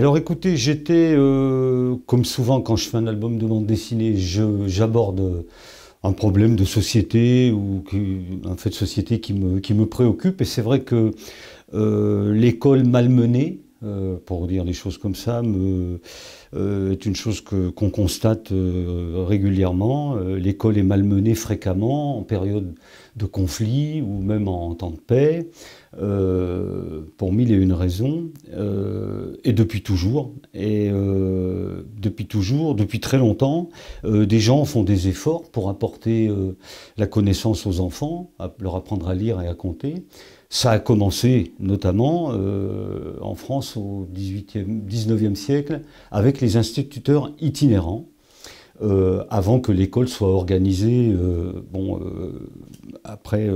Alors écoutez, j'étais, euh, comme souvent quand je fais un album de bande dessinée, j'aborde un problème de société ou un fait de société qui me, préoccupe. Et c'est vrai que euh, l'école malmenée, euh, pour dire des choses comme ça, euh, est une chose qu'on constate euh, régulièrement. L'école est malmenée fréquemment en période de conflit ou même en, temps de paix, pour mille et une raisons, et depuis toujours. Et depuis toujours, depuis très longtemps, des gens font des efforts pour apporter la connaissance aux enfants, leur apprendre à lire et à compter. Ça a commencé notamment euh, en France au 18 19e siècle avec les instituteurs itinérants, euh, avant que l'école soit organisée euh, bon, après,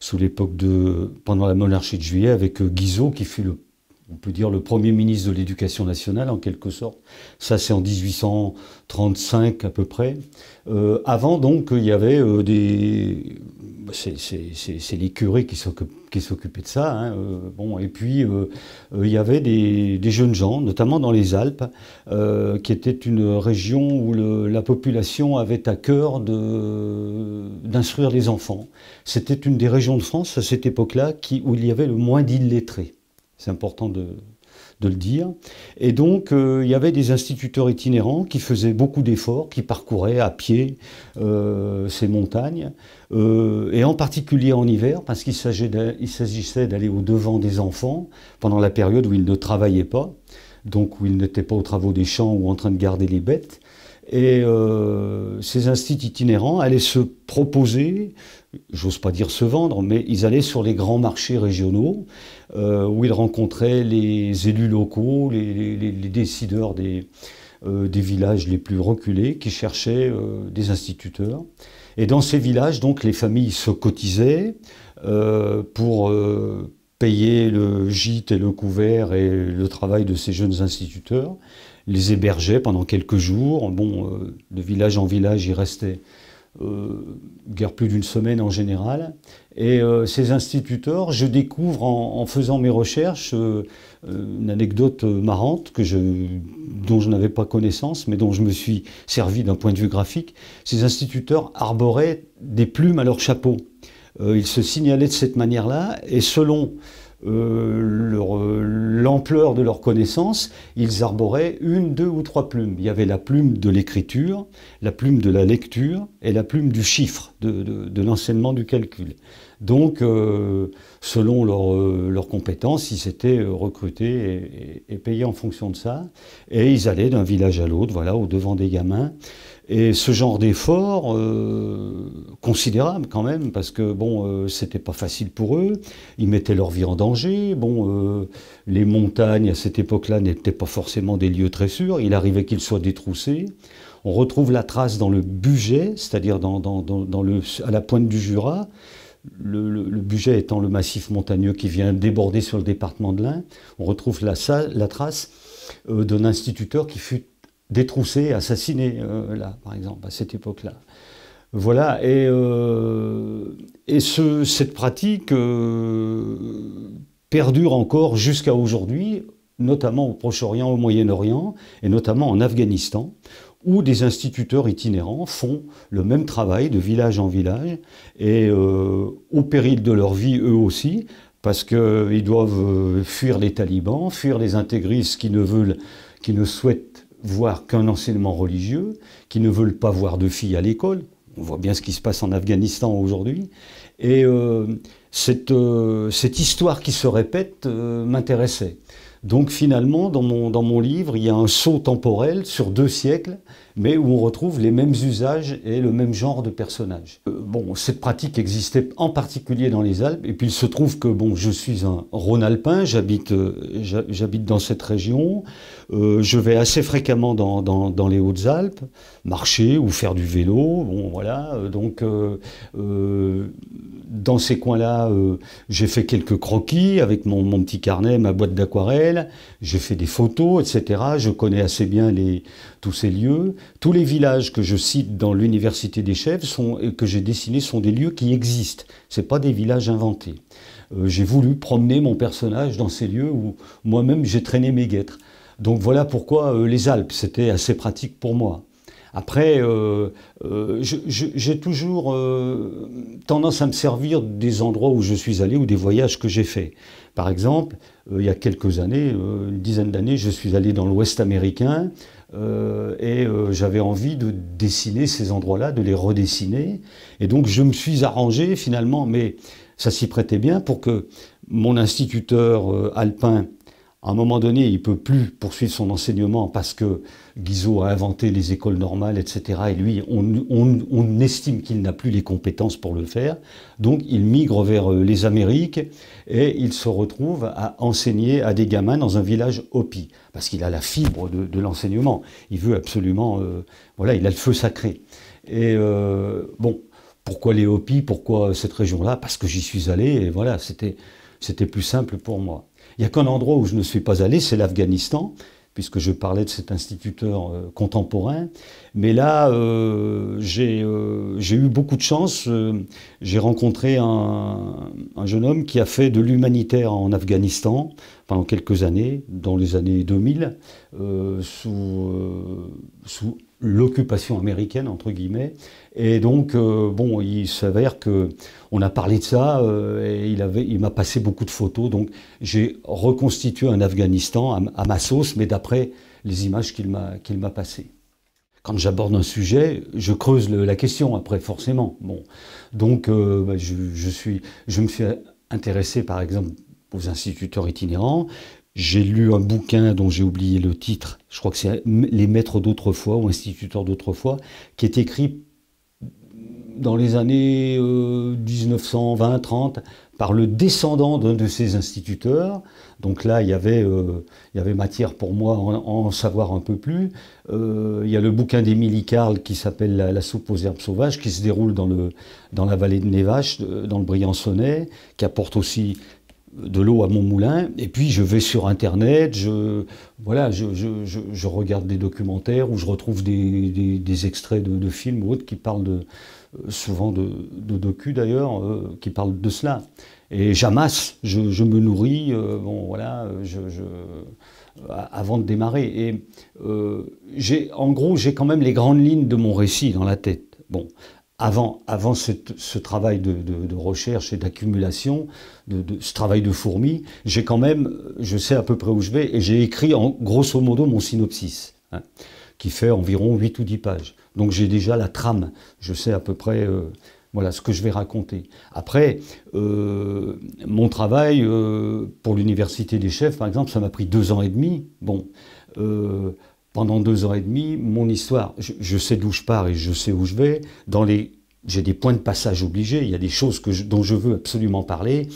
sous l'époque de, pendant la monarchie de juillet, avec Guizot qui fut le on peut dire le premier ministre de l'Éducation nationale en quelque sorte. Ça c'est en 1835 à peu près. Euh, avant donc il y avait euh, des, bah, c'est les curés qui s'occupaient de ça. Hein, euh, bon et puis il y avait des, jeunes gens, notamment dans les Alpes, qui était une région où la population avait à cœur d'instruire les enfants. C'était une des régions de France à cette époque-là où il y avait le moins d'illettrés. C'est important de, le dire. Et donc, euh, il y avait des instituteurs itinérants qui faisaient beaucoup d'efforts, qui parcouraient à pied euh, ces montagnes, euh, et en particulier en hiver, parce qu'il s'agissait d'aller au-devant des enfants pendant la période où ils ne travaillaient pas, donc où ils n'étaient pas aux travaux des champs ou en train de garder les bêtes. Et euh, ces instituts itinérants allaient se proposer, j'ose pas dire se vendre, mais ils allaient sur les grands marchés régionaux euh, où ils rencontraient les élus locaux, les, décideurs des, euh, des, villages les plus reculés qui cherchaient des instituteurs. Et dans ces villages, donc, les familles se cotisaient pour payer le gîte et le couvert et le travail de ces jeunes instituteurs, les hébergeait pendant quelques jours. Bon, euh, de village en village, ils restaient euh, guère plus d'une semaine en général. Et euh, ces instituteurs, je découvre en, faisant mes recherches une anecdote marrante que dont je n'avais pas connaissance, mais dont je me suis servi d'un point de vue graphique. Ces instituteurs arboraient des plumes à leur chapeau. Euh, ils se signalaient de cette manière-là, et selon euh, euh, l'ampleur de leurs connaissances, ils arboraient une, deux ou trois plumes. Il y avait la plume de l'écriture, la plume de la lecture et la plume du chiffre, de, l'enseignement du calcul. Donc, selon leurs compétences, ils étaient recrutés et, payés en fonction de ça. Et ils allaient d'un village à l'autre, voilà, au devant des gamins. Et ce genre d'effort, euh, considérable quand même, parce que bon, euh, c'était pas facile pour eux, ils mettaient leur vie en danger, bon, euh, les montagnes à cette époque-là n'étaient pas forcément des lieux très sûrs, il arrivait qu'ils soient détroussés. On retrouve la trace dans le budget c'est-à-dire à la pointe du Jura, le, le, étant le massif montagneux qui vient déborder sur le département de l'Ain, on retrouve la, la trace d'un instituteur qui fut détroussés, assassinés, euh, là, par exemple, à cette époque-là. Voilà, et, euh, cette pratique euh, perdure encore jusqu'à aujourd'hui, notamment au Proche-Orient, au Moyen-Orient, et notamment en Afghanistan, où des instituteurs itinérants font le même travail de village en village, et au péril de leur vie eux aussi, parce qu'ils doivent fuir les talibans, fuir les intégristes qui ne veulent, qui ne souhaitent voir qu'un enseignement religieux, qui ne veulent pas voir de filles à l'école. On voit bien ce qui se passe en Afghanistan aujourd'hui. Et euh, euh, cette, histoire qui se répète euh, m'intéressait. Donc finalement, dans mon, dans mon livre, il y a un saut temporel sur deux siècles, mais où on retrouve les mêmes usages et le même genre de personnages. Euh, bon, cette pratique existait en particulier dans les Alpes, et puis il se trouve que bon, je suis un Rhône-Alpin, j'habite euh, j'habite dans cette région, euh, je vais assez fréquemment dans, dans, les Hautes-Alpes, marcher ou faire du vélo, bon voilà, donc dans ces coins-là, j'ai fait quelques croquis avec mon, mon petit carnet, ma boîte d'aquarelle, j'ai fait des photos, etc. Je connais assez bien tous ces lieux. Tous les villages que je cite dans l'Université des chefs que j'ai dessinés sont des lieux qui existent. Ce pas des villages inventés. Euh, j'ai voulu promener mon personnage dans ces lieux où moi-même j'ai traîné mes guêtres. Donc voilà pourquoi euh, les Alpes, c'était assez pratique pour moi. Après, euh, euh, j'ai toujours euh, tendance à me servir des endroits où je suis allé ou des voyages que j'ai faits. Par exemple, il y a quelques années, une dizaine d'années, je suis allé dans l'Ouest américain et j'avais envie de dessiner ces endroits-là, de les redessiner. Et donc, je me suis arrangé finalement, mais ça s'y prêtait bien pour que mon instituteur alpin à un moment donné, il peut plus poursuivre son enseignement parce que Guizot a inventé les écoles normales, etc. Et lui, on, estime qu'il n'a plus les compétences pour le faire. Donc, il migre vers euh, les Amériques et il se retrouve à enseigner à des gamins dans un village Hopi parce qu'il a la fibre de, l'enseignement. Il veut absolument, euh, voilà, il a le feu sacré. Et euh, bon, pourquoi les Hopis Pourquoi cette région-là Parce que j'y suis allé et voilà, c'était c'était plus simple pour moi. Il n'y a qu'un endroit où je ne suis pas allé, c'est l'Afghanistan, puisque je parlais de cet instituteur euh, contemporain. Mais là, euh, euh, j'ai eu beaucoup de chance. j'ai rencontré un, jeune homme qui a fait de l'humanitaire en Afghanistan pendant quelques années, dans les années 2000, sous, sous l'occupation américaine, entre guillemets. Et donc, euh, bon, il s'avère que on a parlé de ça, euh, et il, avait, il m'a passé beaucoup de photos, donc j'ai reconstitué un Afghanistan à, ma sauce, mais d'après les images qu'il m'a, qu'il m'a passées. Quand j'aborde un sujet, je creuse la question après, forcément. Bon. Donc, euh, bah, je, suis, je me suis intéressé, par exemple, aux instituteurs itinérants, j'ai lu un bouquin dont j'ai oublié le titre, je crois que c'est Les maîtres d'autrefois ou instituteurs d'autrefois, qui est écrit dans les années 1920-30 euh, par le descendant d'un de ces instituteurs. Donc là, il y avait, euh, matière pour moi en, savoir un peu plus. Euh, il y a le bouquin d'Émilie Carl qui s'appelle la, soupe aux herbes sauvages, qui se déroule dans, le, dans la vallée de Névache, dans le Briançonnais, qui apporte aussi de l'eau à mon moulin, et puis je vais sur Internet, je, voilà, je, regarde des documentaires ou je retrouve des, extraits de, films ou autres qui parlent de, euh, souvent de, de docu d'ailleurs, euh, qui parlent de cela. Et j'amasse, je, me nourris, euh, bon voilà, je, avant de démarrer. Et j'ai en gros, j'ai quand même les grandes lignes de mon récit dans la tête. Bon, avant, avant ce travail de, recherche et d'accumulation, de, ce travail de fourmi, j'ai quand même, je sais à peu près où je vais, et j'ai écrit en grosso modo mon synopsis, hein, qui fait environ 8 ou 10 pages. Donc j'ai déjà la trame, je sais à peu près euh, voilà ce que je vais raconter. Après, euh, mon travail euh, pour l'université des chefs, par exemple, ça m'a pris deux ans et demi. Bon, pendant deux ans et demi, mon histoire, je, sais d'où je pars et je sais où je vais. Dans les, j'ai des points de passage obligés. Il y a des choses que dont je veux absolument parler.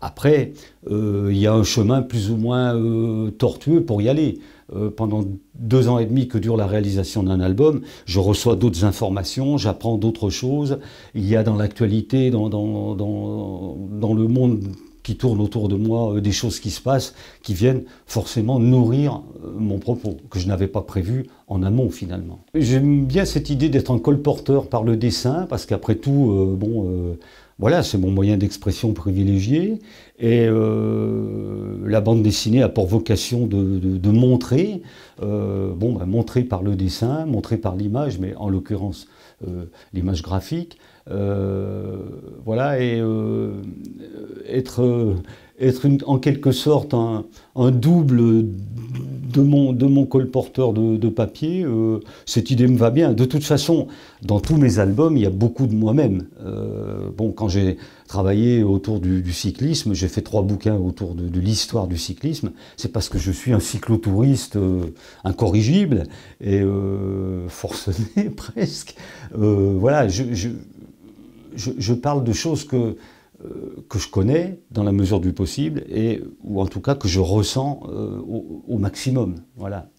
Après, euh, il y a un chemin plus ou moins euh, tortueux pour y aller. Euh, pendant deux ans et demi que dure la réalisation d'un album, je reçois d'autres informations, j'apprends d'autres choses. Il y a dans l'actualité, dans, dans, dans le monde qui tournent autour de moi, euh, des choses qui se passent, qui viennent forcément nourrir euh, mon propos, que je n'avais pas prévu en amont finalement. J'aime bien cette idée d'être un colporteur par le dessin, parce qu'après tout, euh, bon, voilà, c'est mon moyen d'expression privilégié, et la bande dessinée a pour vocation de, montrer, bon, bah, montrer par le dessin, montrer par l'image, mais en l'occurrence euh, l'image graphique. Euh, voilà, et euh, être être en quelque sorte un, double de mon, de mon colporteur de, papier, euh, cette idée me va bien. De toute façon, dans tous mes albums, il y a beaucoup de moi-même. Euh, bon, quand j'ai travaillé autour du, cyclisme, j'ai fait trois bouquins autour de, l'histoire du cyclisme. C'est parce que je suis un cyclotouriste euh, incorrigible et forcené presque. voilà, je je, je parle de choses que euh, que je connais dans la mesure du possible et ou en tout cas que je ressens euh, au, au, maximum. Voilà.